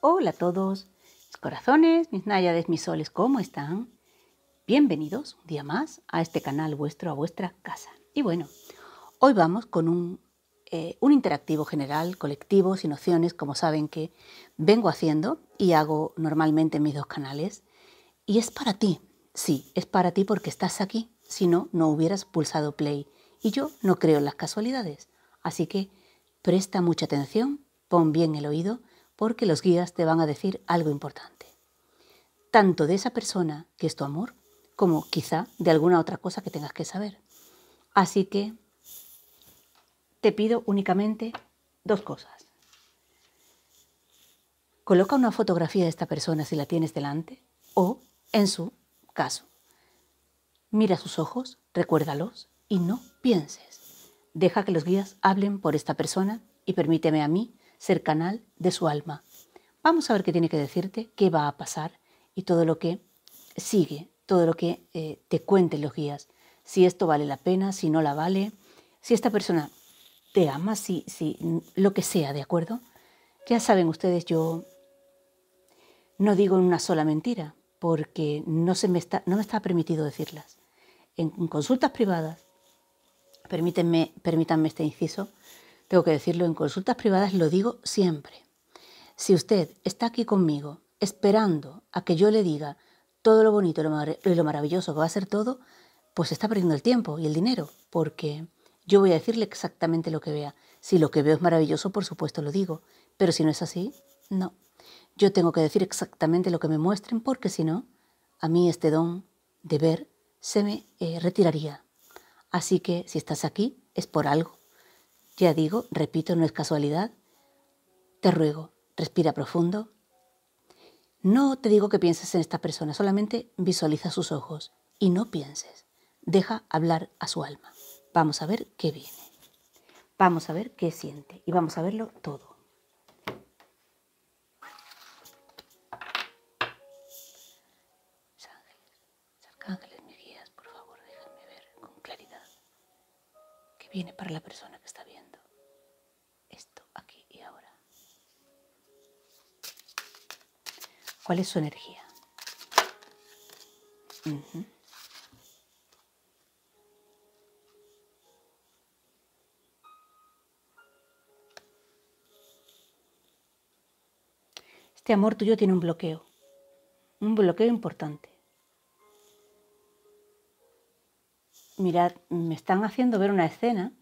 Hola a todos, mis corazones, mis náyades, mis soles, ¿cómo están? Bienvenidos un día más a este canal vuestro, a vuestra casa. Y bueno, hoy vamos con un, eh, un interactivo general, colectivos y nociones, como saben que vengo haciendo y hago normalmente en mis dos canales. Y es para ti, sí, es para ti porque estás aquí, si no, no hubieras pulsado play. Y yo no creo en las casualidades. Así que presta mucha atención, pon bien el oído porque los guías te van a decir algo importante. Tanto de esa persona, que es tu amor, como quizá de alguna otra cosa que tengas que saber. Así que te pido únicamente dos cosas. Coloca una fotografía de esta persona si la tienes delante o, en su caso, mira sus ojos, recuérdalos y no pienses. Deja que los guías hablen por esta persona y permíteme a mí ser canal de su alma. Vamos a ver qué tiene que decirte, qué va a pasar y todo lo que sigue, todo lo que eh, te cuenten los guías. Si esto vale la pena, si no la vale, si esta persona te ama, si, si lo que sea, ¿de acuerdo? Ya saben ustedes, yo no digo una sola mentira, porque no, se me está, no me está permitido decirlas. En consultas privadas, permítanme, permítanme este inciso, tengo que decirlo en consultas privadas, lo digo siempre. Si usted está aquí conmigo esperando a que yo le diga todo lo bonito y lo maravilloso que va a ser todo, pues está perdiendo el tiempo y el dinero, porque yo voy a decirle exactamente lo que vea. Si lo que veo es maravilloso, por supuesto lo digo, pero si no es así, no. Yo tengo que decir exactamente lo que me muestren, porque si no, a mí este don de ver se me eh, retiraría. Así que si estás aquí, es por algo. Ya digo, repito, no es casualidad. Te ruego, respira profundo. No te digo que pienses en esta persona, solamente visualiza sus ojos y no pienses. Deja hablar a su alma. Vamos a ver qué viene. Vamos a ver qué siente y vamos a verlo todo. ángeles, mis guías, por favor, déjenme ver con claridad qué viene para la persona. ¿Cuál es su energía? Este amor tuyo tiene un bloqueo, un bloqueo importante. Mirad, me están haciendo ver una escena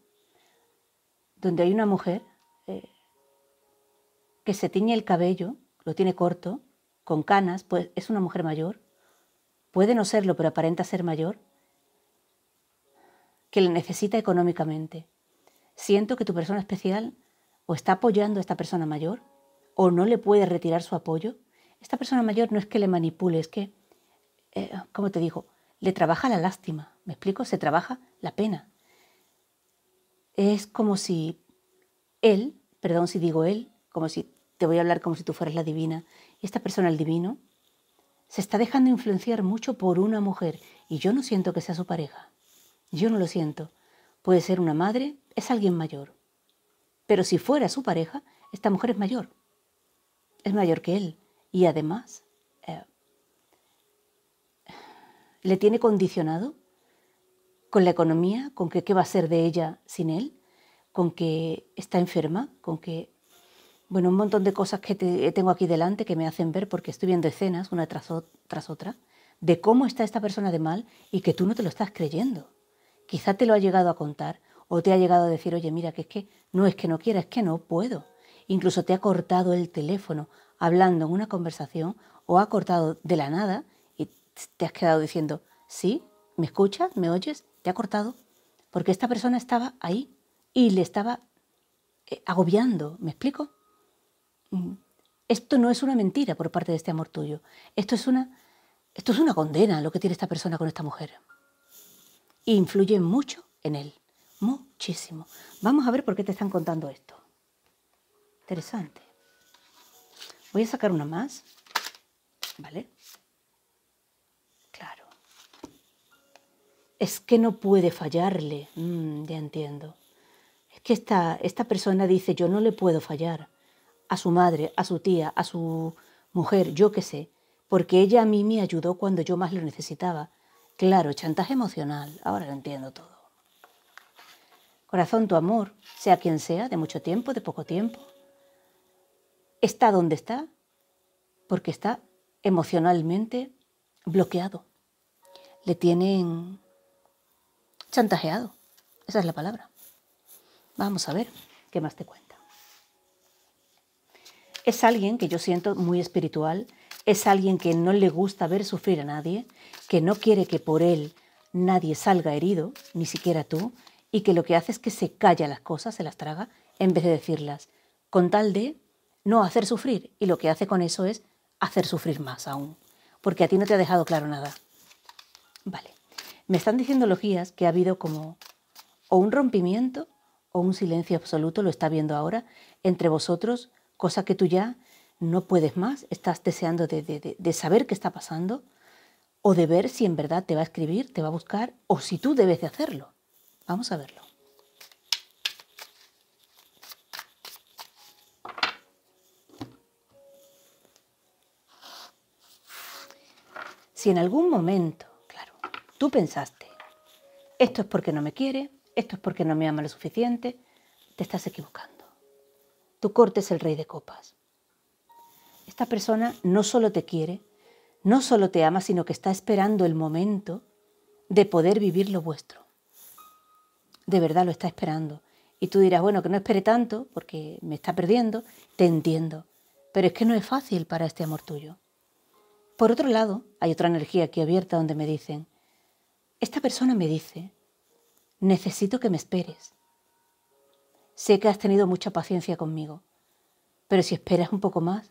donde hay una mujer eh, que se tiñe el cabello, lo tiene corto, con canas, pues es una mujer mayor. Puede no serlo, pero aparenta ser mayor. Que le necesita económicamente. Siento que tu persona especial o está apoyando a esta persona mayor o no le puede retirar su apoyo. Esta persona mayor no es que le manipule, es que, eh, como te digo, le trabaja la lástima. ¿Me explico? Se trabaja la pena. Es como si él, perdón si digo él, como si te voy a hablar como si tú fueras la divina esta persona, el divino, se está dejando influenciar mucho por una mujer y yo no siento que sea su pareja. Yo no lo siento. Puede ser una madre, es alguien mayor. Pero si fuera su pareja, esta mujer es mayor. Es mayor que él. Y además, eh, le tiene condicionado con la economía, con que qué va a ser de ella sin él, con que está enferma, con que bueno, un montón de cosas que te, eh, tengo aquí delante que me hacen ver, porque estoy viendo escenas una tras, tras otra, de cómo está esta persona de mal y que tú no te lo estás creyendo. Quizá te lo ha llegado a contar o te ha llegado a decir, oye, mira, que es que no es que no quiera, es que no puedo. Incluso te ha cortado el teléfono hablando en una conversación o ha cortado de la nada y te has quedado diciendo, sí, ¿me escuchas? ¿Me oyes? Te ha cortado. Porque esta persona estaba ahí y le estaba eh, agobiando, ¿me explico? Esto no es una mentira por parte de este amor tuyo. Esto es una, esto es una condena lo que tiene esta persona con esta mujer. influye mucho en él. Muchísimo. Vamos a ver por qué te están contando esto. Interesante. Voy a sacar una más. ¿Vale? Claro. Es que no puede fallarle. Mm, ya entiendo. Es que esta, esta persona dice, yo no le puedo fallar a su madre, a su tía, a su mujer, yo qué sé, porque ella a mí me ayudó cuando yo más lo necesitaba. Claro, chantaje emocional, ahora lo entiendo todo. Corazón, tu amor, sea quien sea, de mucho tiempo, de poco tiempo, está donde está porque está emocionalmente bloqueado. Le tienen chantajeado, esa es la palabra. Vamos a ver qué más te cuento. Es alguien que yo siento muy espiritual, es alguien que no le gusta ver sufrir a nadie, que no quiere que por él nadie salga herido, ni siquiera tú, y que lo que hace es que se calla las cosas, se las traga, en vez de decirlas, con tal de no hacer sufrir. Y lo que hace con eso es hacer sufrir más aún, porque a ti no te ha dejado claro nada. Vale, me están diciendo los guías que ha habido como o un rompimiento o un silencio absoluto, lo está viendo ahora, entre vosotros cosa que tú ya no puedes más, estás deseando de, saber qué está pasando o de ver si en verdad te va a escribir, te va a buscar o si tú debes de hacerlo. Vamos a verlo. Si en algún momento, claro, tú pensaste, esto es porque no me quiere, esto es porque no me ama lo suficiente, te estás equivocando tu corte es el rey de copas. Esta persona no solo te quiere, no solo te ama, sino que está esperando el momento de poder vivir lo vuestro. De verdad lo está esperando. Y tú dirás, bueno, que no espere tanto porque me está perdiendo, te entiendo. Pero es que no es fácil para este amor tuyo. Por otro lado, hay otra energía aquí abierta donde me dicen, esta persona me dice, necesito que me esperes. Sé que has tenido mucha paciencia conmigo, pero si esperas un poco más,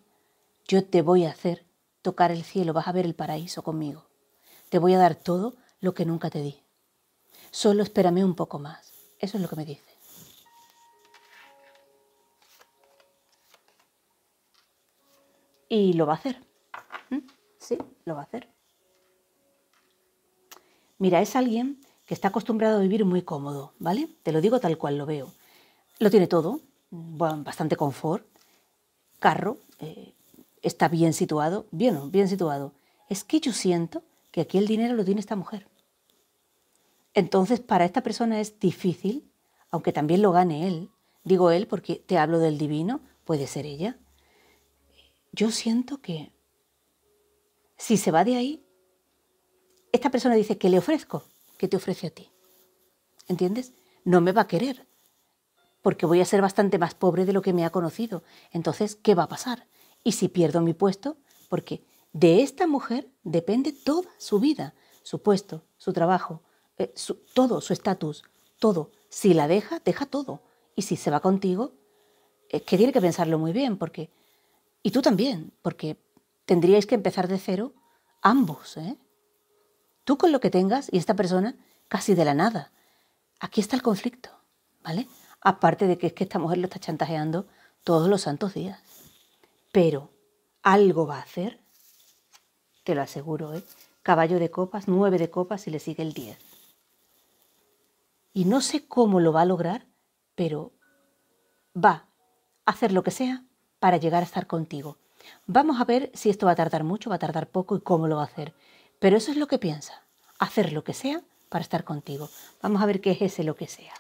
yo te voy a hacer tocar el cielo, vas a ver el paraíso conmigo. Te voy a dar todo lo que nunca te di. Solo espérame un poco más. Eso es lo que me dice. Y lo va a hacer. ¿Mm? Sí, lo va a hacer. Mira, es alguien que está acostumbrado a vivir muy cómodo, ¿vale? Te lo digo tal cual lo veo. Lo tiene todo, bastante confort, carro, eh, está bien situado, bien, bien situado. Es que yo siento que aquí el dinero lo tiene esta mujer. Entonces, para esta persona es difícil, aunque también lo gane él, digo él porque te hablo del divino, puede ser ella. Yo siento que si se va de ahí, esta persona dice que le ofrezco, que te ofrece a ti. ¿Entiendes? No me va a querer, porque voy a ser bastante más pobre de lo que me ha conocido. Entonces, ¿qué va a pasar? Y si pierdo mi puesto, porque de esta mujer depende toda su vida, su puesto, su trabajo, eh, todo, su estatus, todo. Si la deja, deja todo. Y si se va contigo, es eh, que tiene que pensarlo muy bien, porque... Y tú también, porque tendríais que empezar de cero ambos, ¿eh? Tú con lo que tengas y esta persona casi de la nada. Aquí está el conflicto, ¿vale? Aparte de que es que esta mujer lo está chantajeando todos los santos días. Pero algo va a hacer, te lo aseguro, ¿eh? Caballo de copas, nueve de copas y le sigue el diez. Y no sé cómo lo va a lograr, pero va a hacer lo que sea para llegar a estar contigo. Vamos a ver si esto va a tardar mucho, va a tardar poco y cómo lo va a hacer. Pero eso es lo que piensa, hacer lo que sea para estar contigo. Vamos a ver qué es ese lo que sea.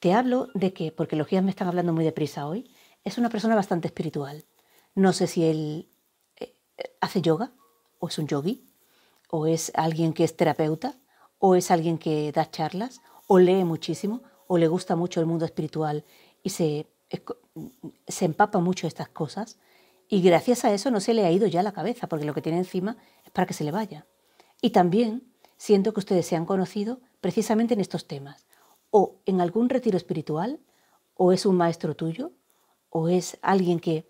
Te hablo de que, porque los guías me están hablando muy deprisa hoy, es una persona bastante espiritual. No sé si él eh, hace yoga, o es un yogi, o es alguien que es terapeuta, o es alguien que da charlas, o lee muchísimo, o le gusta mucho el mundo espiritual y se, se empapa mucho de estas cosas. Y gracias a eso no se le ha ido ya la cabeza, porque lo que tiene encima es para que se le vaya. Y también siento que ustedes se han conocido precisamente en estos temas o en algún retiro espiritual, o es un maestro tuyo, o es alguien que,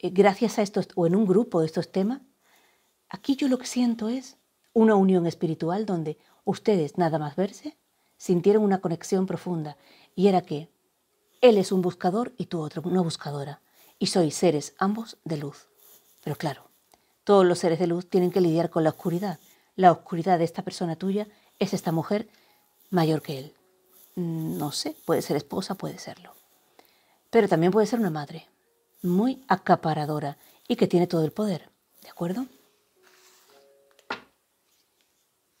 eh, gracias a estos, o en un grupo de estos temas, aquí yo lo que siento es una unión espiritual donde ustedes, nada más verse, sintieron una conexión profunda, y era que él es un buscador y tú otro, una buscadora, y sois seres ambos de luz. Pero claro, todos los seres de luz tienen que lidiar con la oscuridad. La oscuridad de esta persona tuya es esta mujer mayor que él. Mm, no sé, puede ser esposa, puede serlo. Pero también puede ser una madre, muy acaparadora y que tiene todo el poder, ¿de acuerdo?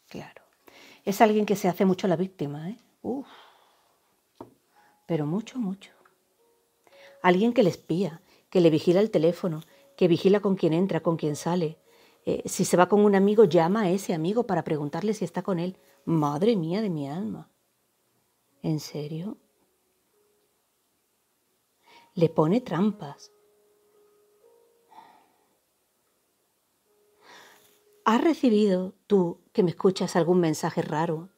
Claro. Es alguien que se hace mucho la víctima, ¿eh? Uf. Pero mucho, mucho. Alguien que le espía, que le vigila el teléfono, que vigila con quién entra, con quién sale. Eh, si se va con un amigo, llama a ese amigo para preguntarle si está con él. Madre mía de mi alma. ¿En serio? Le pone trampas. ¿Has recibido tú que me escuchas algún mensaje raro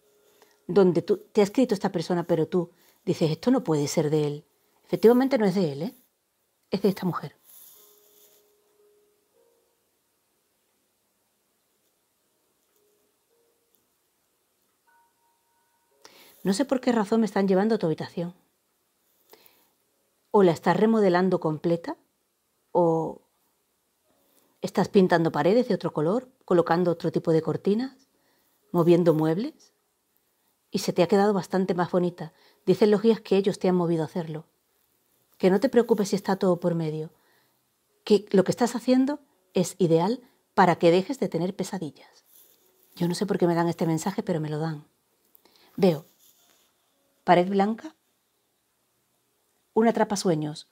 donde tú, te ha escrito esta persona pero tú dices esto no puede ser de él? Efectivamente no es de él, ¿eh? es de esta mujer. No sé por qué razón me están llevando a tu habitación. O la estás remodelando completa, o estás pintando paredes de otro color, colocando otro tipo de cortinas, moviendo muebles, y se te ha quedado bastante más bonita. Dicen los guías que ellos te han movido a hacerlo. Que no te preocupes si está todo por medio, que lo que estás haciendo es ideal para que dejes de tener pesadillas. Yo no sé por qué me dan este mensaje, pero me lo dan. Veo pared blanca, trapa sueños,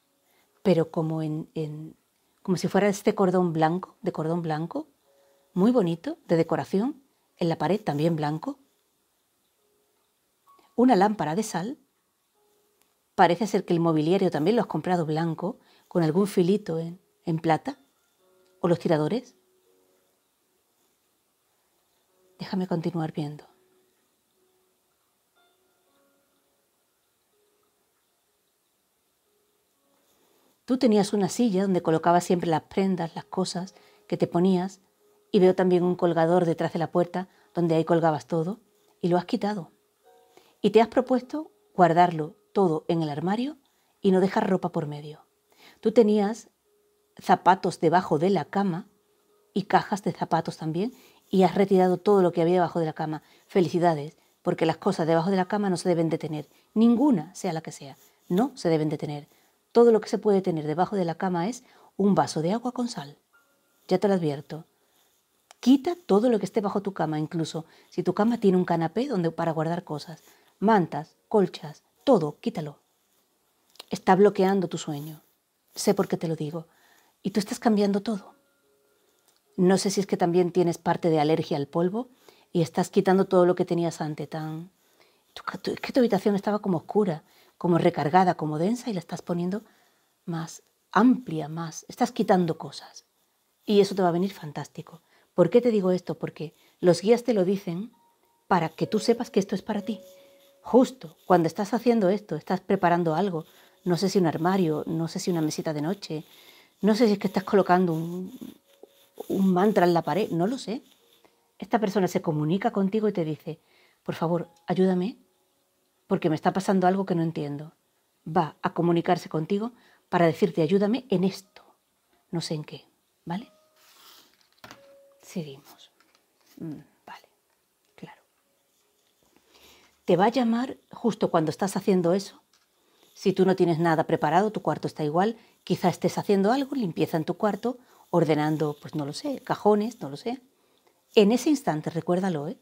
pero como en, en, como si fuera este cordón blanco, de cordón blanco, muy bonito, de decoración, en la pared también blanco. Una lámpara de sal. Parece ser que el mobiliario también lo has comprado blanco, con algún filito en, en plata. O los tiradores. Déjame continuar viendo. Tú tenías una silla donde colocabas siempre las prendas, las cosas que te ponías, y veo también un colgador detrás de la puerta donde ahí colgabas todo, y lo has quitado. Y te has propuesto guardarlo todo en el armario y no dejar ropa por medio. Tú tenías zapatos debajo de la cama y cajas de zapatos también, y has retirado todo lo que había debajo de la cama. Felicidades, porque las cosas debajo de la cama no se deben detener, ninguna sea la que sea, no se deben detener todo lo que se puede tener debajo de la cama es un vaso de agua con sal. Ya te lo advierto. Quita todo lo que esté bajo tu cama, incluso si tu cama tiene un canapé donde para guardar cosas, mantas, colchas, todo, quítalo. Está bloqueando tu sueño. Sé por qué te lo digo. Y tú estás cambiando todo. No sé si es que también tienes parte de alergia al polvo y estás quitando todo lo que tenías antes tan... Es que tu habitación estaba como oscura como recargada, como densa, y la estás poniendo más amplia, más. Estás quitando cosas. Y eso te va a venir fantástico. ¿Por qué te digo esto? Porque los guías te lo dicen para que tú sepas que esto es para ti. Justo cuando estás haciendo esto, estás preparando algo, no sé si un armario, no sé si una mesita de noche, no sé si es que estás colocando un, un mantra en la pared, no lo sé. Esta persona se comunica contigo y te dice, por favor, ayúdame porque me está pasando algo que no entiendo. Va a comunicarse contigo para decirte ayúdame en esto, no sé en qué, ¿vale? Seguimos. Mm, vale, claro. Te va a llamar justo cuando estás haciendo eso. Si tú no tienes nada preparado, tu cuarto está igual, Quizás estés haciendo algo, limpieza en tu cuarto, ordenando, pues no lo sé, cajones, no lo sé. En ese instante, recuérdalo, ¿eh?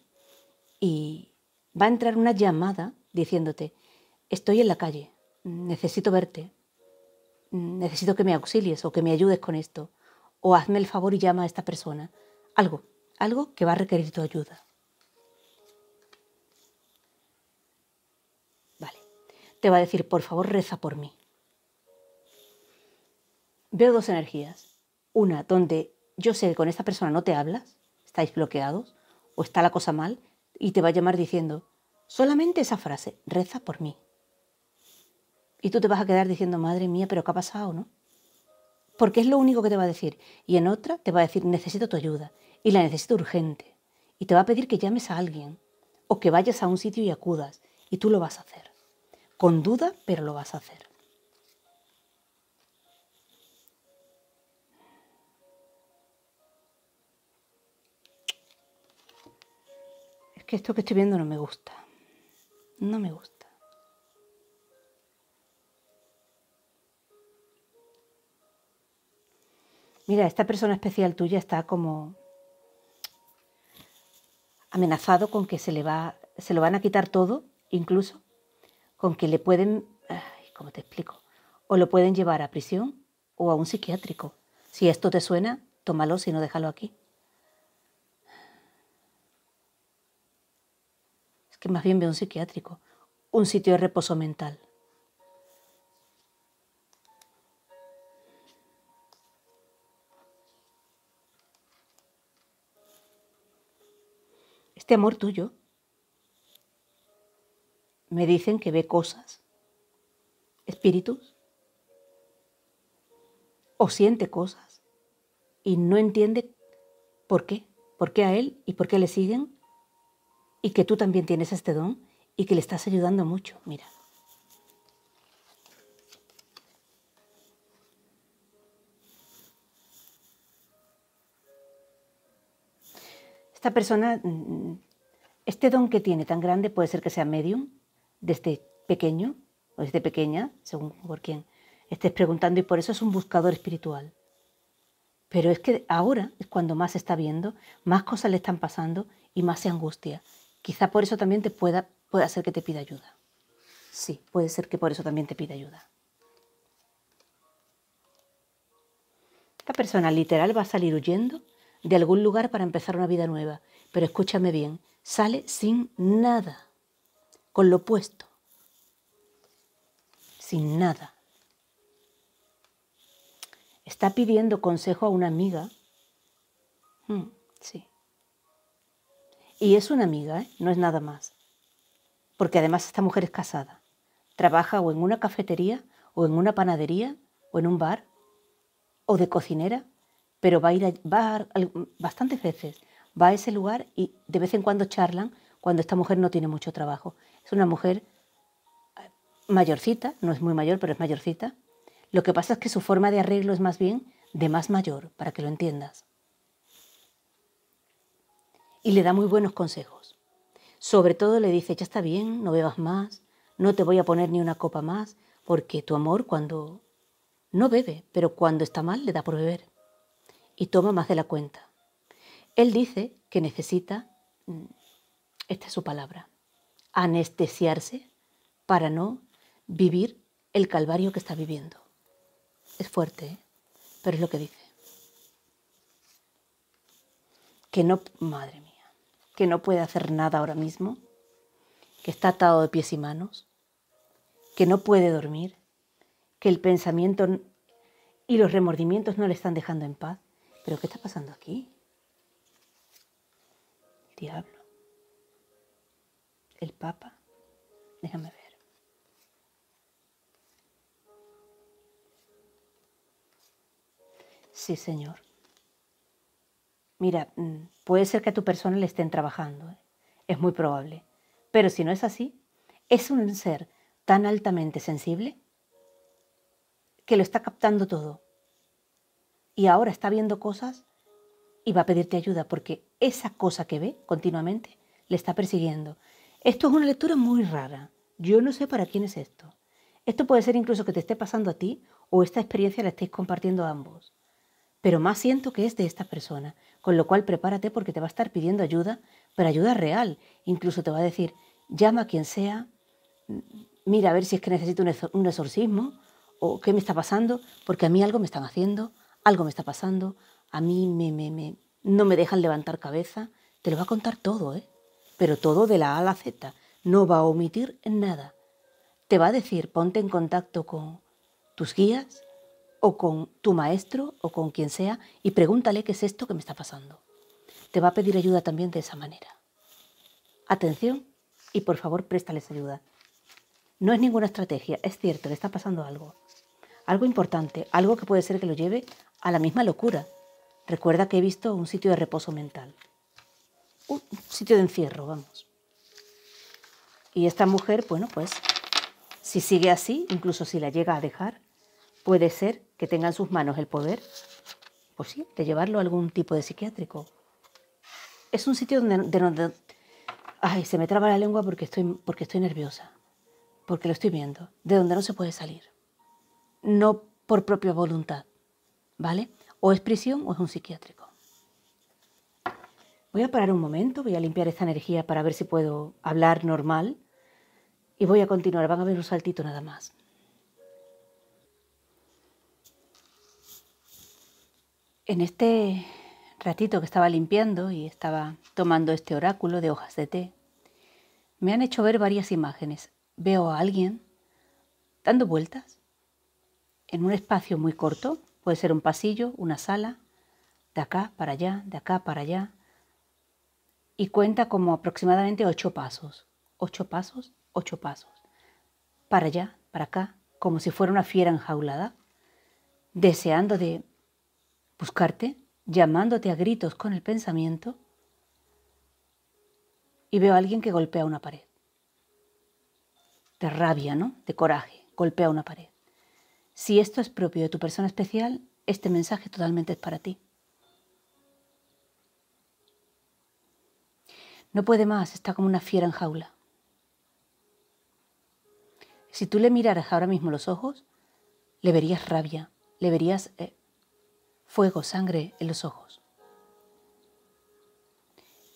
Y va a entrar una llamada diciéndote, estoy en la calle, necesito verte, necesito que me auxilies o que me ayudes con esto, o hazme el favor y llama a esta persona. Algo, algo que va a requerir tu ayuda. Vale, te va a decir, por favor, reza por mí. Veo dos energías. Una donde yo sé que con esta persona no te hablas, estáis bloqueados, o está la cosa mal, y te va a llamar diciendo, Solamente esa frase, reza por mí. Y tú te vas a quedar diciendo, madre mía, pero ¿qué ha pasado, no? Porque es lo único que te va a decir. Y en otra te va a decir, necesito tu ayuda. Y la necesito urgente. Y te va a pedir que llames a alguien. O que vayas a un sitio y acudas. Y tú lo vas a hacer. Con duda, pero lo vas a hacer. Es que esto que estoy viendo no me gusta no me gusta. Mira, esta persona especial tuya está como amenazado con que se le va, se lo van a quitar todo, incluso, con que le pueden, ¿cómo te explico? O lo pueden llevar a prisión o a un psiquiátrico. Si esto te suena, tómalo, si no, déjalo aquí. que más bien ve un psiquiátrico, un sitio de reposo mental. Este amor tuyo me dicen que ve cosas, espíritus, o siente cosas y no entiende por qué, por qué a él y por qué le siguen y que tú también tienes este don y que le estás ayudando mucho, mira. Esta persona, mm, mm, este don que tiene tan grande puede ser que sea medium, desde este pequeño o desde este pequeña, según por quién estés preguntando, y por eso es un buscador espiritual. Pero es que ahora es cuando más se está viendo, más cosas le están pasando y más se angustia. Quizá por eso también te pueda, hacer que te pida ayuda. Sí, puede ser que por eso también te pida ayuda. Esta persona literal va a salir huyendo de algún lugar para empezar una vida nueva, pero escúchame bien, sale sin nada, con lo opuesto, sin nada. Está pidiendo consejo a una amiga. Hmm, sí. Y es una amiga, ¿eh? no es nada más. Porque además esta mujer es casada. Trabaja o en una cafetería, o en una panadería, o en un bar, o de cocinera, pero va a ir a, bastantes veces. Va a ese lugar y de vez en cuando charlan cuando esta mujer no tiene mucho trabajo. Es una mujer eh, mayorcita, no es muy mayor, pero es mayorcita. Lo que pasa es que su forma de arreglo es más bien de más mayor, para que lo entiendas y le da muy buenos consejos. Sobre todo le dice, ya está bien, no bebas más, no te voy a poner ni una copa más, porque tu amor cuando no bebe, pero cuando está mal le da por beber y toma más de la cuenta. Él dice que necesita, mm, esta es su palabra, anestesiarse para no vivir el calvario que está viviendo. Es fuerte, ¿eh? pero es lo que dice. Que no, madre mía que no puede hacer nada ahora mismo, que está atado de pies y manos, que no puede dormir, que el pensamiento y los remordimientos no le están dejando en paz. ¿Pero qué está pasando aquí? El diablo. El papa. Déjame ver. Sí, Señor mira, mm, puede ser que a tu persona le estén trabajando, ¿eh? es muy probable. Pero si no es así, es un ser tan altamente sensible que lo está captando todo. Y ahora está viendo cosas y va a pedirte ayuda porque esa cosa que ve continuamente le está persiguiendo. Esto es una lectura muy rara. Yo no sé para quién es esto. Esto puede ser incluso que te esté pasando a ti o esta experiencia la estéis compartiendo a ambos pero más siento que es de esta persona, con lo cual prepárate porque te va a estar pidiendo ayuda, pero ayuda real. Incluso te va a decir, llama a quien sea, mira a ver si es que necesito un exorcismo o qué me está pasando, porque a mí algo me están haciendo, algo me está pasando, a mí me, me, me, no me dejan levantar cabeza. Te lo va a contar todo, ¿eh? Pero todo de la A a la Z. No va a omitir nada. Te va a decir, ponte en contacto con tus guías, o con tu maestro o con quien sea y pregúntale qué es esto que me está pasando. Te va a pedir ayuda también de esa manera. Atención y por favor préstales ayuda. No es ninguna estrategia, es cierto, le está pasando algo. Algo importante, algo que puede ser que lo lleve a la misma locura. Recuerda que he visto un sitio de reposo mental. Un sitio de encierro, vamos. Y esta mujer, bueno, pues si sigue así, incluso si la llega a dejar, puede ser que tengan sus manos el poder, pues sí, de llevarlo a algún tipo de psiquiátrico. Es un sitio donde, de donde ay, se me traba la lengua porque estoy, porque estoy nerviosa, porque lo estoy viendo, de donde no se puede salir. No por propia voluntad, ¿vale? O es prisión o es un psiquiátrico. Voy a parar un momento, voy a limpiar esta energía para ver si puedo hablar normal y voy a continuar. Van a ver un saltito nada más. En este ratito que estaba limpiando y estaba tomando este oráculo de hojas de té, me han hecho ver varias imágenes. Veo a alguien dando vueltas en un espacio muy corto, puede ser un pasillo, una sala, de acá para allá, de acá para allá, y cuenta como aproximadamente ocho pasos, ocho pasos, ocho pasos, para allá, para acá, como si fuera una fiera enjaulada, deseando de buscarte, llamándote a gritos con el pensamiento, y veo a alguien que golpea una pared. De rabia, ¿no? De coraje, golpea una pared. Si esto es propio de tu persona especial, este mensaje totalmente es para ti. No puede más, está como una fiera en jaula. Si tú le miraras ahora mismo los ojos, le verías rabia, le verías eh, fuego, sangre en los ojos.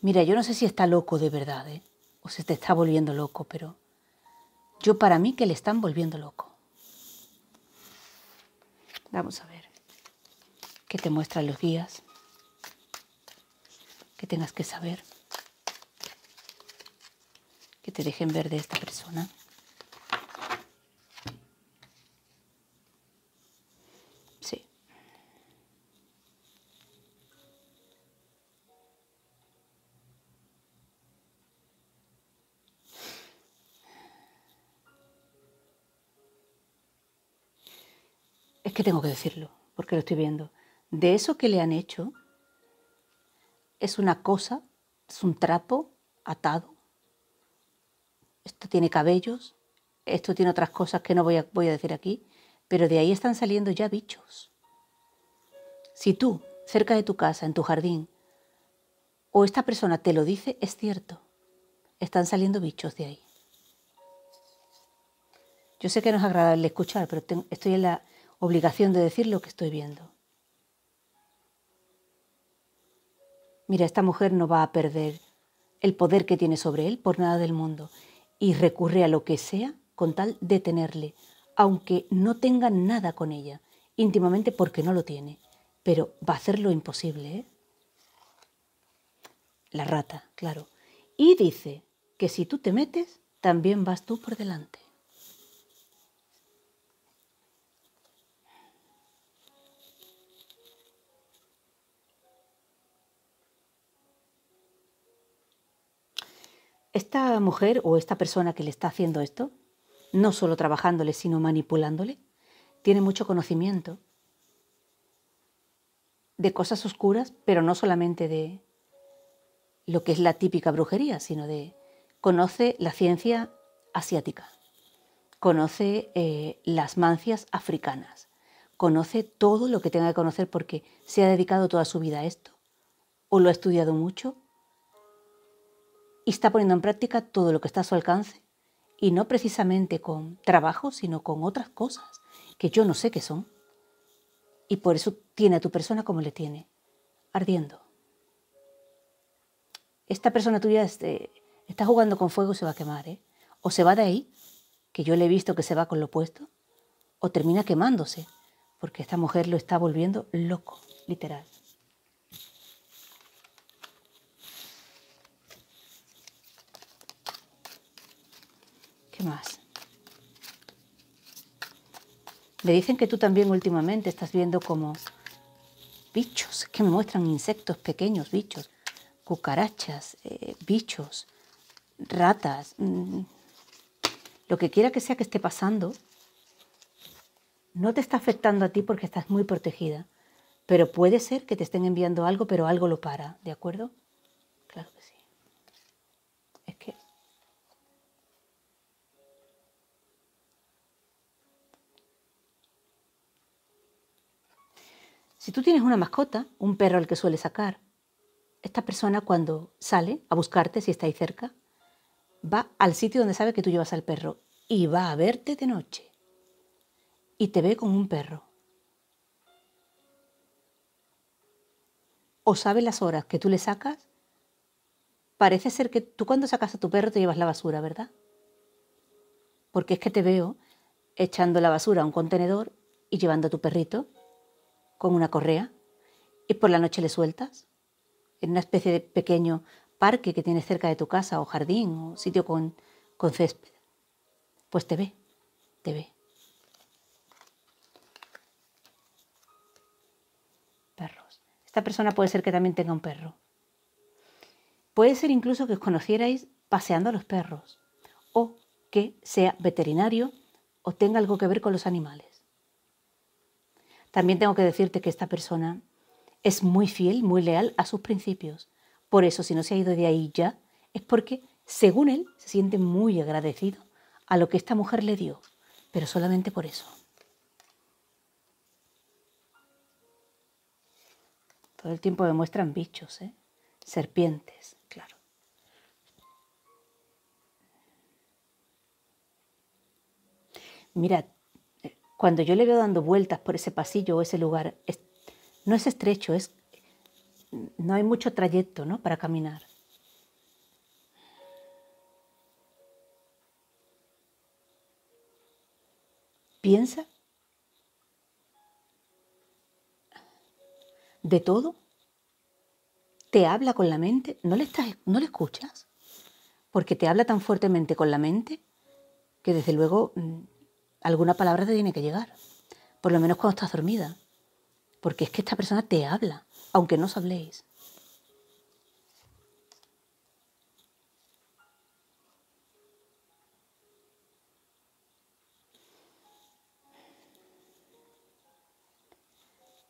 Mira, yo no sé si está loco de verdad, ¿eh? o si te está volviendo loco, pero yo para mí que le están volviendo loco. Vamos a ver qué te muestran los días, que tengas que saber, que te dejen ver de esta persona. tengo que decirlo, porque lo estoy viendo. De eso que le han hecho, es una cosa, es un trapo atado. Esto tiene cabellos, esto tiene otras cosas que no voy a, voy a decir aquí, pero de ahí están saliendo ya bichos. Si tú, cerca de tu casa, en tu jardín, o esta persona te lo dice, es cierto, están saliendo bichos de ahí. Yo sé que no es agradable escuchar, pero estoy en la, obligación de decir lo que estoy viendo. Mira, esta mujer no va a perder el poder que tiene sobre él por nada del mundo y recurre a lo que sea con tal de tenerle, aunque no tenga nada con ella, íntimamente porque no lo tiene, pero va a hacer lo imposible. ¿eh? La rata, claro. Y dice que si tú te metes, también vas tú por delante. esta mujer o esta persona que le está haciendo esto, no solo trabajándole, sino manipulándole, tiene mucho conocimiento de cosas oscuras, pero no solamente de lo que es la típica brujería, sino de conoce la ciencia asiática, conoce eh, las mancias africanas, conoce todo lo que tenga que conocer porque se ha dedicado toda su vida a esto, o lo ha estudiado mucho, y está poniendo en práctica todo lo que está a su alcance. Y no precisamente con trabajo, sino con otras cosas que yo no sé qué son. Y por eso tiene a tu persona como le tiene, ardiendo. Esta persona tuya este, está jugando con fuego y se va a quemar, ¿eh? O se va de ahí, que yo le he visto que se va con lo opuesto, o termina quemándose, porque esta mujer lo está volviendo loco, literal. ¿Qué más? Me dicen que tú también últimamente estás viendo como bichos, que muestran insectos pequeños, bichos, cucarachas, eh, bichos, ratas, mm, lo que quiera que sea que esté pasando, no te está afectando a ti porque estás muy protegida, pero puede ser que te estén enviando algo, pero algo lo para, ¿de acuerdo? Claro que sí. Si tú tienes una mascota, un perro al que suele sacar, esta persona cuando sale a buscarte, si está ahí cerca, va al sitio donde sabe que tú llevas al perro y va a verte de noche. Y te ve con un perro. O sabe las horas que tú le sacas. Parece ser que tú cuando sacas a tu perro te llevas la basura, ¿verdad? Porque es que te veo echando la basura a un contenedor y llevando a tu perrito con una correa y por la noche le sueltas en una especie de pequeño parque que tienes cerca de tu casa o jardín o sitio con, con césped. Pues te ve, te ve. Perros. Esta persona puede ser que también tenga un perro. Puede ser incluso que os conocierais paseando a los perros o que sea veterinario o tenga algo que ver con los animales. También tengo que decirte que esta persona es muy fiel, muy leal a sus principios. Por eso, si no se ha ido de ahí ya, es porque, según él, se siente muy agradecido a lo que esta mujer le dio, pero solamente por eso. Todo el tiempo me muestran bichos, ¿eh? serpientes, claro. Mira, cuando yo le veo dando vueltas por ese pasillo o ese lugar, no es estrecho, es, no hay mucho trayecto para caminar. Piensa de todo. Te habla con la mente. ¿No le, estás, ¿No le escuchas? Porque te habla tan fuertemente con la mente que desde luego mm, alguna palabra te tiene que llegar, por lo menos cuando estás dormida, porque es que esta persona te habla, aunque no os habléis.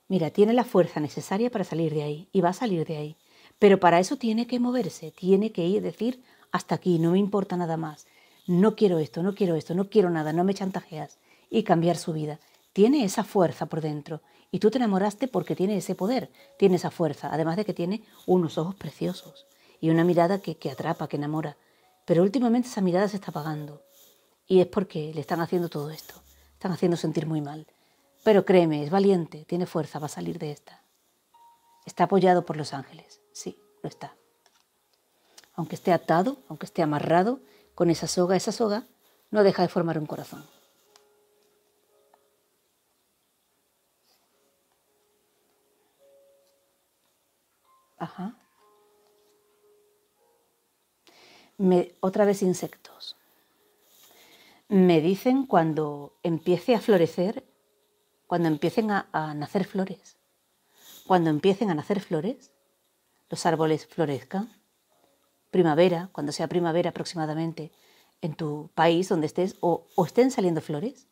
Mira, tiene la fuerza necesaria para salir de ahí y va a salir de ahí. Pero para eso tiene que moverse, tiene que ir, decir, hasta aquí, no me importa nada más no quiero esto, no quiero esto, no quiero nada, no me chantajeas, y cambiar su vida. Tiene esa fuerza por dentro, y tú te enamoraste porque tiene ese poder, tiene esa fuerza, además de que tiene unos ojos preciosos y una mirada que, que atrapa, que enamora. Pero últimamente esa mirada se está apagando, y es porque le están haciendo todo esto, están haciendo sentir muy mal. Pero créeme, es valiente, tiene fuerza, va a salir de esta. Está apoyado por los ángeles, sí, lo está. Aunque esté atado, aunque esté amarrado, con esa soga, esa soga no deja de formar un corazón. Ajá. otra vez insectos. Me dicen cuando empiece a florecer, cuando empiecen a nacer flores. Cuando empiecen a nacer flores, los árboles florezcan, primavera, cuando sea primavera aproximadamente, en tu país donde estés, o, estén saliendo flores,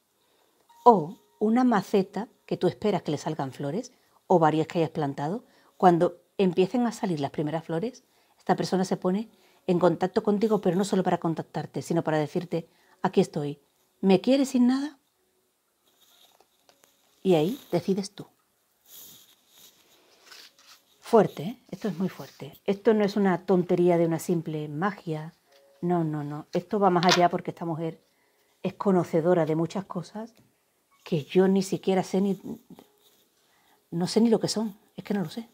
o una maceta que tú esperas que le salgan flores, o varias que hayas plantado, cuando empiecen a salir las primeras flores, esta persona se pone en contacto contigo, pero no solo para contactarte, sino para decirte, aquí estoy, ¿me quieres sin nada? Y ahí decides tú fuerte, esto es muy fuerte. Esto no es una tontería de una simple magia. No, no, no. Esto va más allá porque esta mujer es conocedora de muchas cosas que yo ni siquiera sé ni... No sé ni lo que son, es que no lo sé.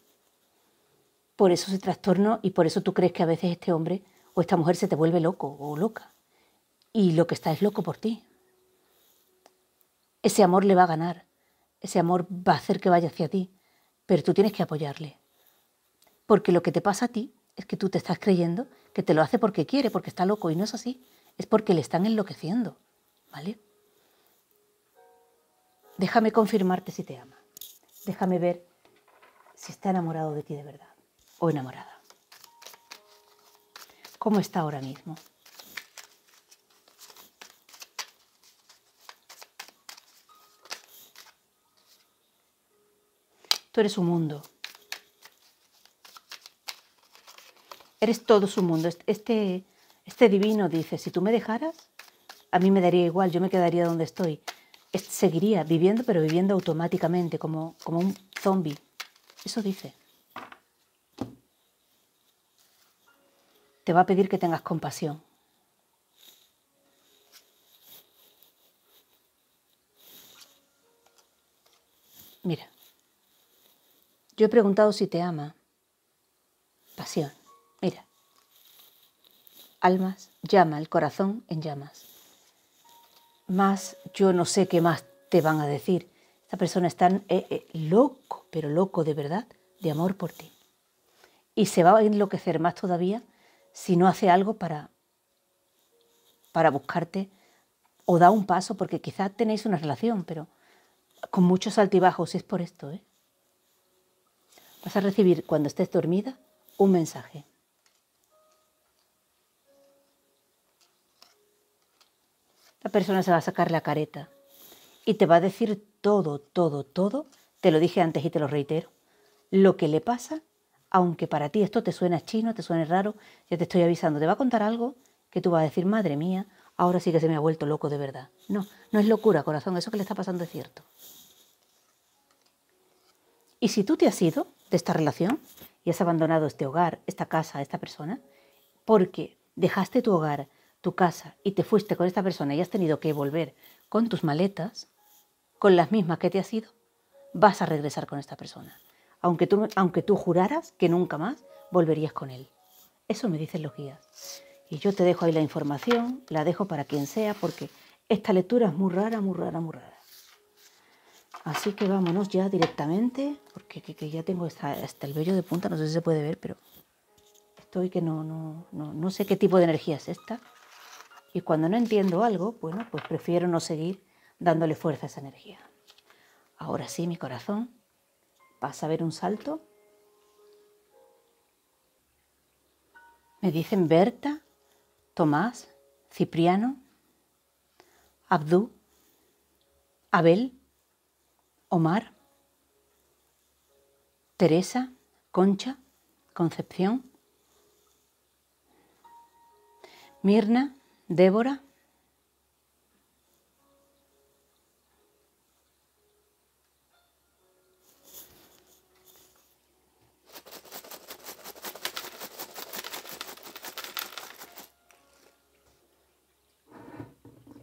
Por eso se trastorno y por eso tú crees que a veces este hombre o esta mujer se te vuelve loco o loca. Y lo que está es loco por ti. Ese amor le va a ganar, ese amor va a hacer que vaya hacia ti, pero tú tienes que apoyarle porque lo que te pasa a ti es que tú te estás creyendo que te lo hace porque quiere, porque está loco, y no es así. Es porque le están enloqueciendo, ¿vale? Déjame confirmarte si te ama. Déjame ver si está enamorado de ti de verdad o enamorada. ¿Cómo está ahora mismo? Tú eres un mundo Eres todo su mundo. Este, este divino dice, si tú me dejaras, a mí me daría igual, yo me quedaría donde estoy. Seguiría viviendo, pero viviendo automáticamente, como, como un zombie. Eso dice. Te va a pedir que tengas compasión. Mira, yo he preguntado si te ama. Pasión almas llama, el corazón en llamas. Más yo no sé qué más te van a decir. Esta persona está eh, eh, loco, pero loco de verdad, de amor por ti. Y se va a enloquecer más todavía si no hace algo para, para buscarte o da un paso, porque quizás tenéis una relación, pero con muchos altibajos, es por esto. ¿eh? Vas a recibir cuando estés dormida un mensaje. la persona se va a sacar la careta y te va a decir todo, todo, todo, te lo dije antes y te lo reitero, lo que le pasa, aunque para ti esto te suena chino, te suene raro, ya te estoy avisando, te va a contar algo que tú vas a decir, madre mía, ahora sí que se me ha vuelto loco de verdad. No, no es locura, corazón, eso que le está pasando es cierto. Y si tú te has ido de esta relación y has abandonado este hogar, esta casa, esta persona, porque dejaste tu hogar, tu casa y te fuiste con esta persona y has tenido que volver con tus maletas, con las mismas que te has ido, vas a regresar con esta persona. Aunque tú, aunque tú juraras que nunca más volverías con él. Eso me dicen los guías. Y yo te dejo ahí la información, la dejo para quien sea, porque esta lectura es muy rara, muy rara, muy rara. Así que vámonos ya directamente, porque ya tengo hasta, el vello de punta, no sé si se puede ver, pero estoy que no, no, no, no sé qué tipo de energía es esta. Y cuando no entiendo algo, bueno, pues prefiero no seguir dándole fuerza a esa energía. Ahora sí, mi corazón, vas a ver un salto. Me dicen Berta, Tomás, Cipriano, Abdú, Abel, Omar, Teresa, Concha, Concepción, Mirna, Débora.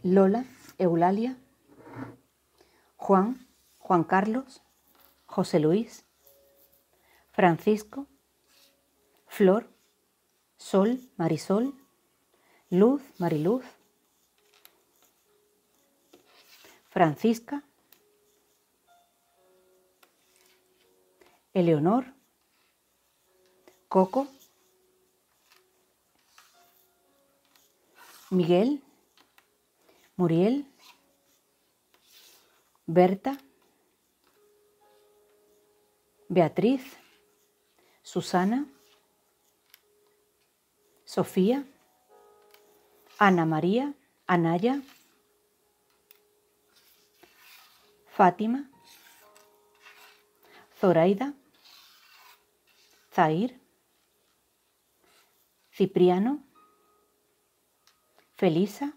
Lola, Eulalia, Juan, Juan Carlos, José Luis, Francisco, Flor, Sol, Marisol, Luz, Mariluz, Francisca, Eleonor, Coco, Miguel, Muriel, Berta, Beatriz, Susana, Sofía, Ana María, Anaya, Fátima, Zoraida, Zair, Cipriano, Felisa,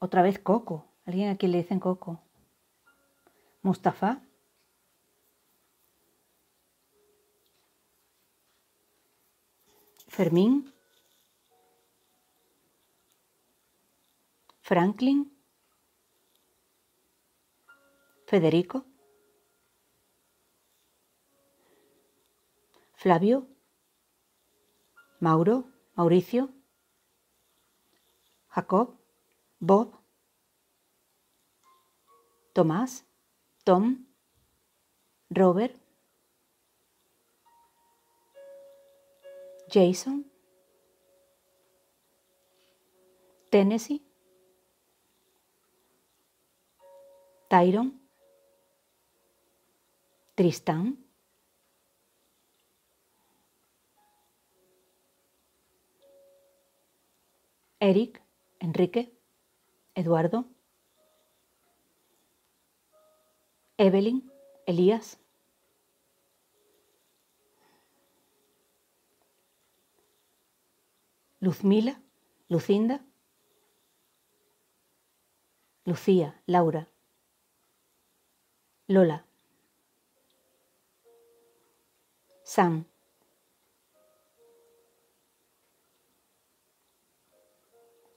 otra vez Coco, alguien aquí le dicen Coco, Mustafa, Fermín, Franklin, Federico, Flavio, Mauro, Mauricio, Jacob, Bob, Tomás, Tom, Robert, Jason, Tennessee, Tyron, Tristán, Eric, Enrique, Eduardo, Evelyn, Elías, Luzmila, Lucinda, Lucía, Laura, Lola. Sam.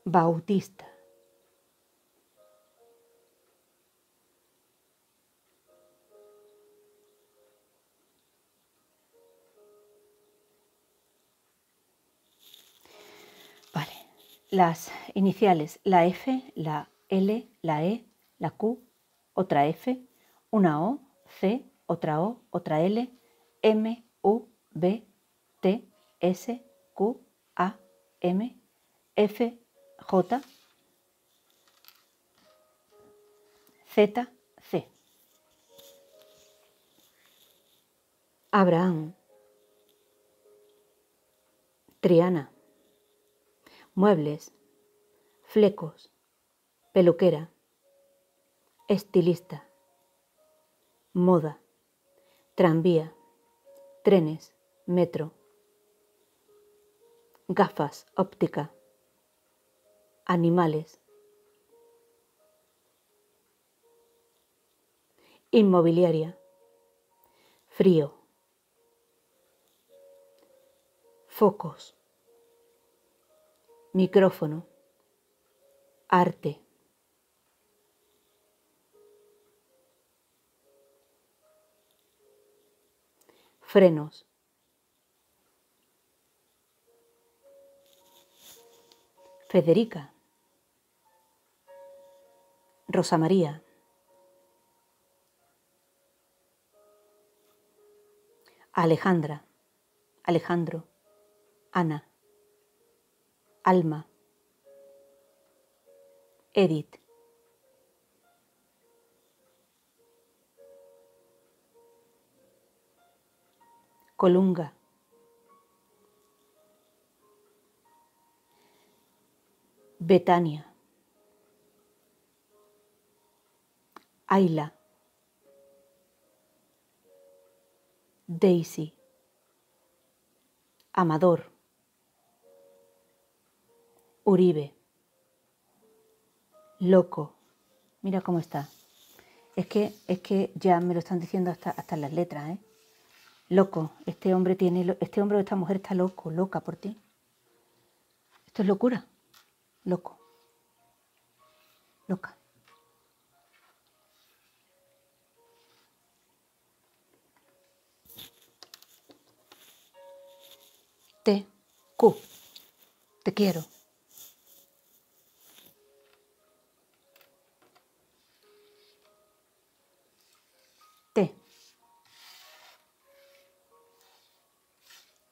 Bautista. Vale, las iniciales, la F, la L, la E, la Q, otra F, una O, C, otra O, otra L, M, U, B, T, S, Q, A, M, F, J, Z, C. Abraham. Triana. Muebles. Flecos. Peluquera. Estilista moda, tranvía, trenes, metro, gafas, óptica, animales, inmobiliaria, frío, focos, micrófono, arte. frenos. Federica. Rosa María. Alejandra. Alejandro. Ana. Alma. Edith. Colunga. Betania. Ayla. Daisy. Amador. Uribe. Loco. Mira cómo está. Es que, es que ya me lo están diciendo hasta, hasta las letras, ¿eh? Loco, este hombre tiene, este hombre o esta mujer está loco, loca por ti. Esto es locura. Loco. Loca. T, Q. Te quiero.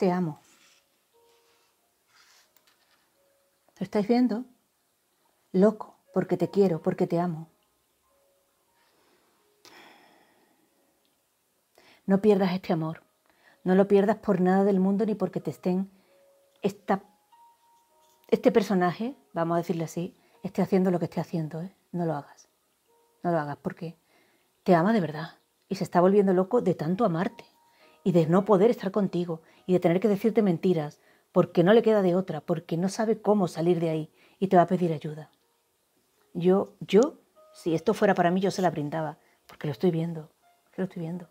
te amo. ¿Lo estáis viendo? Loco, porque te quiero, porque te amo. No pierdas este amor. No lo pierdas por nada del mundo ni porque te estén esta, este personaje, vamos a decirle así, esté haciendo lo que esté haciendo. ¿eh? No lo hagas. No lo hagas porque te ama de verdad y se está volviendo loco de tanto amarte y de no poder estar contigo y de tener que decirte mentiras porque no le queda de otra, porque no sabe cómo salir de ahí y te va a pedir ayuda. Yo, yo, si esto fuera para mí, yo se la brindaba, porque lo estoy viendo, lo estoy viendo.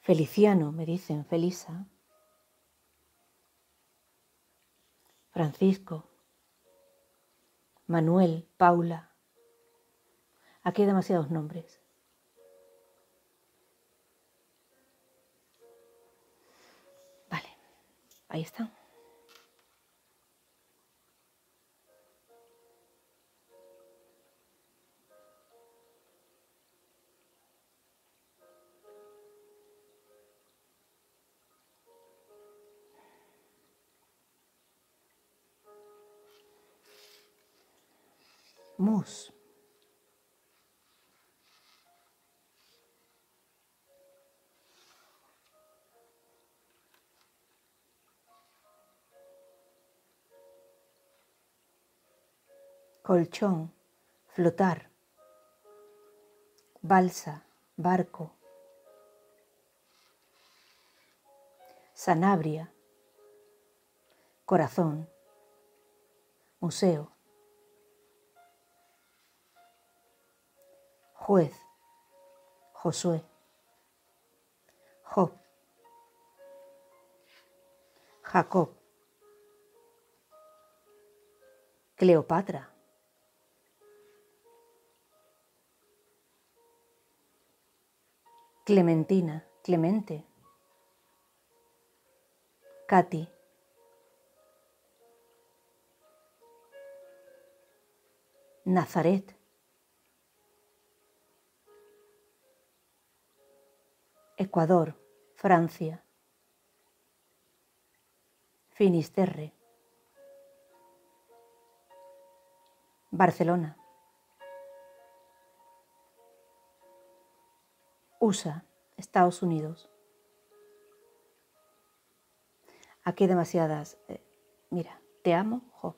Feliciano, me dicen, Felisa. Francisco, Manuel, Paula. Aquí hay demasiados nombres. Ahí están. Mus. colchón, flotar, balsa, barco, sanabria, corazón, museo, juez, Josué, Job, Jacob, Cleopatra. Clementina, Clemente. Katy. Nazaret. Ecuador, Francia. Finisterre. Barcelona. USA, Estados Unidos. Aquí demasiadas. Eh, mira, te amo, jo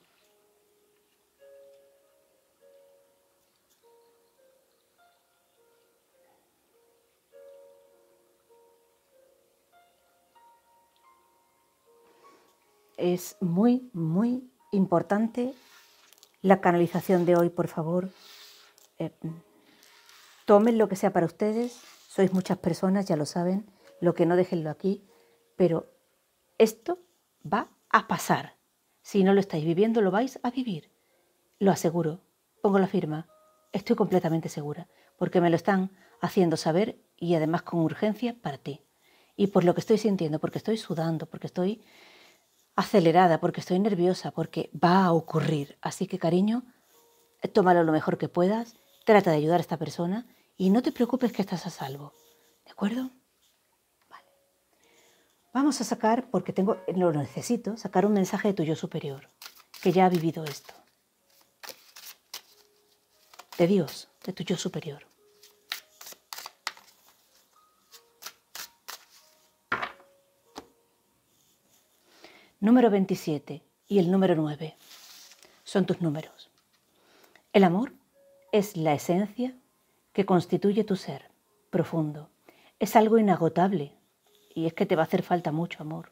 Es muy, muy importante la canalización de hoy, por favor. Eh, tomen lo que sea para ustedes sois muchas personas, ya lo saben, lo que no déjenlo aquí, pero esto va a pasar. Si no lo estáis viviendo, lo vais a vivir. Lo aseguro, pongo la firma, estoy completamente segura, porque me lo están haciendo saber y además con urgencia para ti. Y por lo que estoy sintiendo, porque estoy sudando, porque estoy acelerada, porque estoy nerviosa, porque va a ocurrir. Así que cariño, tómalo lo mejor que puedas, trata de ayudar a esta persona y no te preocupes que estás a salvo. ¿De acuerdo? Vale. Vamos a sacar, porque tengo, lo necesito, sacar un mensaje de tu yo superior, que ya ha vivido esto. De Dios, de tu yo superior. número 27 y el número 9. Son tus números. El amor es la esencia que constituye tu ser, profundo. Es algo inagotable, y es que te va a hacer falta mucho amor,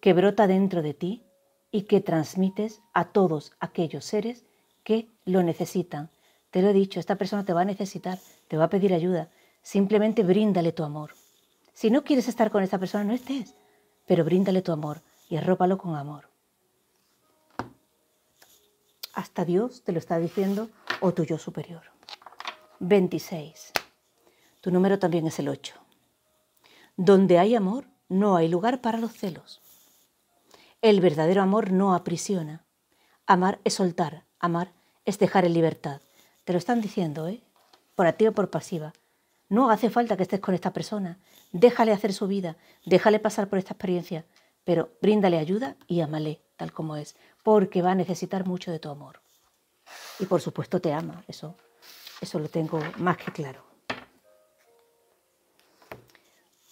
que brota dentro de ti y que transmites a todos aquellos seres que lo necesitan. Te lo he dicho, esta persona te va a necesitar, te va a pedir ayuda. Simplemente bríndale tu amor. Si no quieres estar con esta persona, no estés, pero bríndale tu amor y arrópalo con amor. Hasta Dios te lo está diciendo o tu yo superior. 26. Tu número también es el 8. Donde hay amor, no hay lugar para los celos. El verdadero amor no aprisiona. Amar es soltar, amar es dejar en libertad. Te lo están diciendo, ¿eh? Por activa o por pasiva. No hace falta que estés con esta persona. Déjale hacer su vida, déjale pasar por esta experiencia, pero bríndale ayuda y ámale tal como es, porque va a necesitar mucho de tu amor. Y por supuesto te ama, eso eso lo tengo más que claro.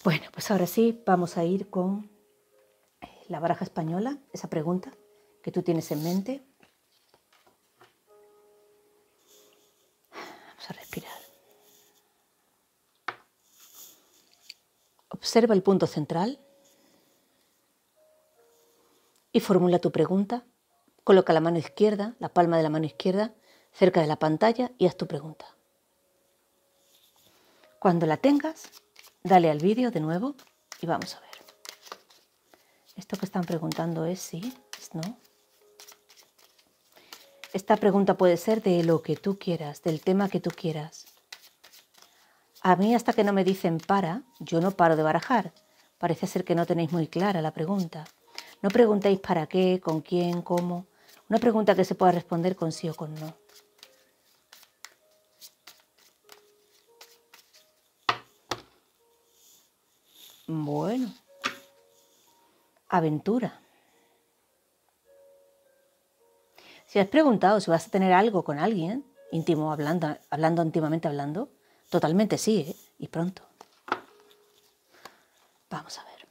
Bueno, pues ahora sí, vamos a ir con eh, la baraja española, esa pregunta que tú tienes en mente. Vamos a respirar. Observa el punto central y formula tu pregunta. Coloca la mano izquierda, la palma de la mano izquierda, cerca de la pantalla y haz tu pregunta. Cuando la tengas, dale al vídeo de nuevo y vamos a ver. Esto que están preguntando es sí, es no. Esta pregunta puede ser de lo que tú quieras, del tema que tú quieras. A mí hasta que no me dicen para, yo no paro de barajar. Parece ser que no tenéis muy clara la pregunta. No preguntéis para qué, con quién, cómo. Una pregunta que se pueda responder con sí o con no. Bueno. Aventura. Si has preguntado si vas a tener algo con alguien, íntimo hablando, hablando íntimamente hablando, totalmente sí, ¿eh? y pronto. Vamos a ver.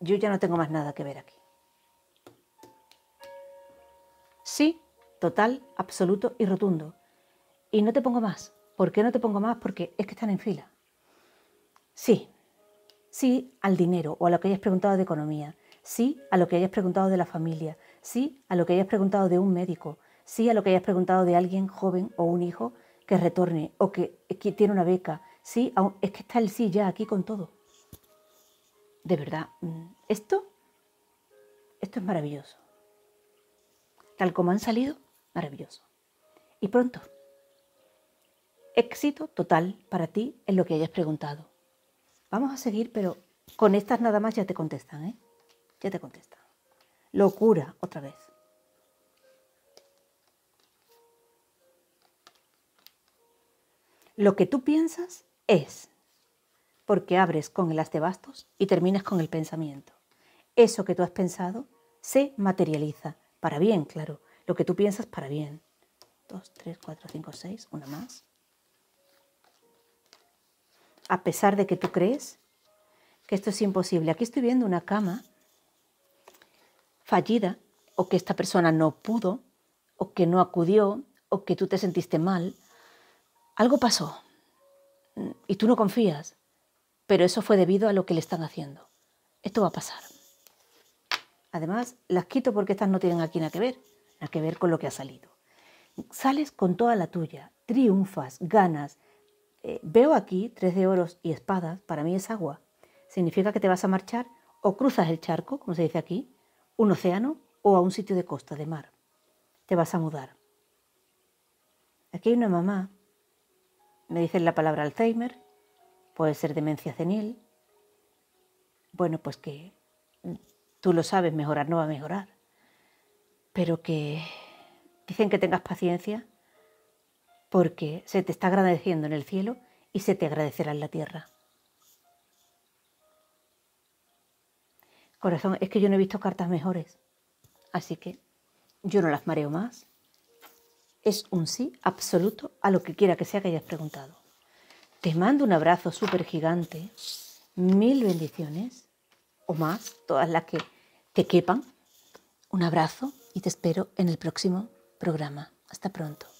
Yo ya no tengo más nada que ver aquí. Sí, total, absoluto y rotundo. Y no te pongo más. ¿Por qué no te pongo más? Porque es que están en fila. Sí, sí al dinero o a lo que hayas preguntado de economía, sí a lo que hayas preguntado de la familia, sí a lo que hayas preguntado de un médico, sí a lo que hayas preguntado de alguien joven o un hijo que retorne o que, tiene una beca, sí, es que está el sí ya aquí con todo. De verdad, mm, esto, esto es maravilloso. Tal como han salido, maravilloso. Y pronto, éxito total para ti en lo que hayas preguntado. Vamos a seguir, pero con estas nada más ya te contestan, ¿eh? Ya te contestan. Locura otra vez. Lo que tú piensas es, porque abres con el haz de bastos y terminas con el pensamiento. Eso que tú has pensado se materializa, para bien, claro, lo que tú piensas para bien. Dos, tres, cuatro, cinco, seis. una más. A pesar de que tú crees que esto es imposible. Aquí estoy viendo una cama fallida o que esta persona no pudo o que no acudió o que tú te sentiste mal. Algo pasó y tú no confías, pero eso fue debido a lo que le están haciendo. Esto va a pasar. Además, las quito porque estas no tienen aquí nada que ver a que ver con lo que ha salido. Sales con toda la tuya, triunfas, ganas. Eh, veo aquí tres de oros y espadas, para mí es agua. Significa que te vas a marchar o cruzas el charco, como se dice aquí, un océano o a un sitio de costa, de mar. Te vas a mudar. Aquí hay una mamá, me dicen la palabra Alzheimer, puede ser demencia senil. Bueno, pues que tú lo sabes, mejorar no va a mejorar pero que dicen que tengas paciencia porque se te está agradeciendo en el cielo y se te agradecerá en la tierra. Corazón, es que yo no he visto cartas mejores, así que yo no las mareo más. Es un sí absoluto a lo que quiera que sea que hayas preguntado. Te mando un abrazo súper gigante, mil bendiciones o más, todas las que te quepan. Un abrazo y te espero en el próximo programa. Hasta pronto.